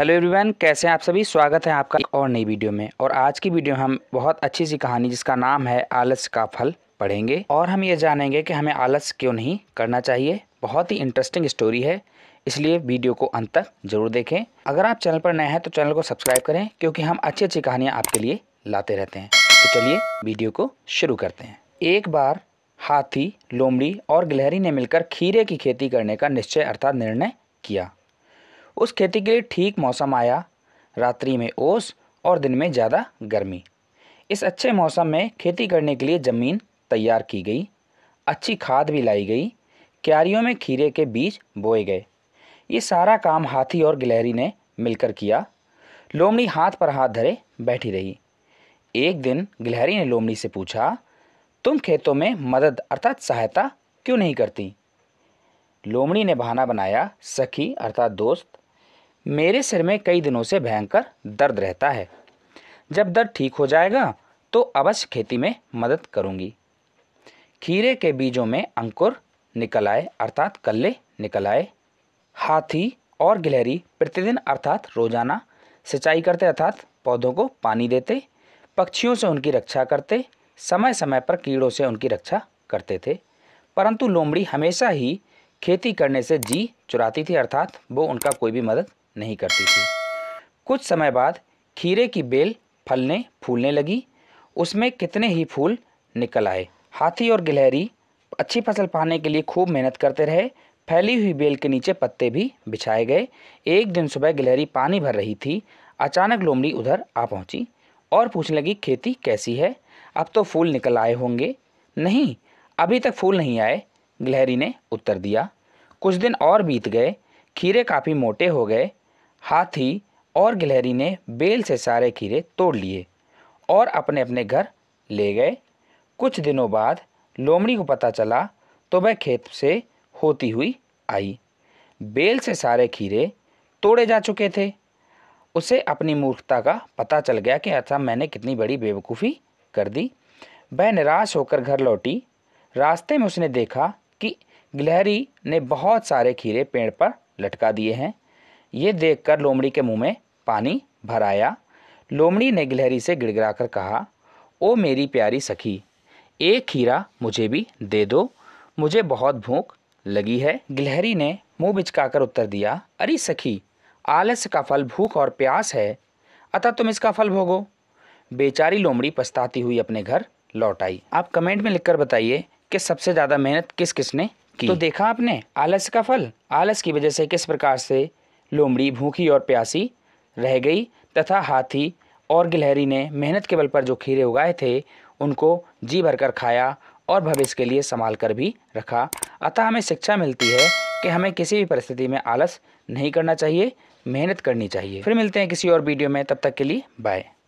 hello everyone कैसे हैं आप सभी स्वागत है आपका एक और नई वीडियो में और आज की वीडियो में हम बहुत अच्छी सी कहानी जिसका नाम है आलस का फल पढ़ेंगे और हम ये जानेंगे कि हमें आलस क्यों नहीं करना चाहिए बहुत ही इंटरेस्टिंग स्टोरी है इसलिए वीडियो को अंत तक जरूर देखें अगर आप चैनल पर नए हैं तो चैनल को सब्सक्राइब करें क्योंकि हम अच्छी अच्छी कहानियाँ आपके लिए लाते रहते हैं तो चलिए वीडियो को शुरू करते हैं एक बार हाथी लोमड़ी और गिलहरी ने मिलकर खीरे की खेती करने का निश्चय अर्थात निर्णय किया उस खेती के लिए ठीक मौसम आया रात्रि में ओस और दिन में ज़्यादा गर्मी इस अच्छे मौसम में खेती करने के लिए ज़मीन तैयार की गई अच्छी खाद भी लाई गई क्यारियों में खीरे के बीज बोए गए ये सारा काम हाथी और गिलहरी ने मिलकर किया लोमड़ी हाथ पर हाथ धरे बैठी रही एक दिन गिलहरी ने लोमड़ी से पूछा तुम खेतों में मदद अर्थात सहायता क्यों नहीं करती लोमड़ी ने बहाना बनाया सखी अर्थात दोस्त मेरे सिर में कई दिनों से भयंकर दर्द रहता है जब दर्द ठीक हो जाएगा तो अवश्य खेती में मदद करूंगी खीरे के बीजों में अंकुर निकल आए अर्थात कल्ले निकल आए हाथी और गिलहरी प्रतिदिन अर्थात रोजाना सिंचाई करते अर्थात पौधों को पानी देते पक्षियों से उनकी रक्षा करते समय समय पर कीड़ों से उनकी रक्षा करते थे परंतु लोमड़ी हमेशा ही खेती करने से जी चुराती थी अर्थात वो उनका कोई भी मदद नहीं करती थी कुछ समय बाद खीरे की बेल फलने फूलने लगी उसमें कितने ही फूल निकल आए हाथी और गिलहरी अच्छी फसल पाने के लिए खूब मेहनत करते रहे फैली हुई बेल के नीचे पत्ते भी बिछाए गए एक दिन सुबह गिलहरी पानी भर रही थी अचानक लोमड़ी उधर आ पहुंची और पूछने लगी खेती कैसी है अब तो फूल निकल आए होंगे नहीं अभी तक फूल नहीं आए गिलहरी ने उत्तर दिया कुछ दिन और बीत गए खीरे काफ़ी मोटे हो गए हाथी और गिलहरी ने बेल से सारे खीरे तोड़ लिए और अपने अपने घर ले गए कुछ दिनों बाद लोमड़ी को पता चला तो वह खेत से होती हुई आई बेल से सारे खीरे तोड़े जा चुके थे उसे अपनी मूर्खता का पता चल गया कि अच्छा मैंने कितनी बड़ी बेवकूफ़ी कर दी वह निराश होकर घर लौटी रास्ते में उसने देखा कि गिलहरी ने बहुत सारे खीरे पेड़ पर लटका दिए हैं ये देखकर लोमड़ी के मुंह में पानी भराया लोमड़ी ने गिलहरी से गिड़गिड़ा कर कहा ओ मेरी प्यारी सखी एक खीरा मुझे भी दे दो मुझे बहुत भूख लगी है गिलहरी ने मुंह बिचकाकर उत्तर दिया अरे सखी आलस्य का फल भूख और प्यास है अतः तुम इसका फल भोगो बेचारी लोमड़ी पछताती हुई अपने घर लौट आई आप कमेंट में लिखकर बताइए कि सबसे ज़्यादा मेहनत किस किसने की तो देखा आपने आलस्य का फल आलस की वजह से किस प्रकार से लोमड़ी भूखी और प्यासी रह गई तथा हाथी और गिलहरी ने मेहनत के बल पर जो खीरे उगाए थे उनको जी भरकर खाया और भविष्य के लिए संभाल कर भी रखा अतः हमें शिक्षा मिलती है कि हमें किसी भी परिस्थिति में आलस नहीं करना चाहिए मेहनत करनी चाहिए फिर मिलते हैं किसी और वीडियो में तब तक के लिए बाय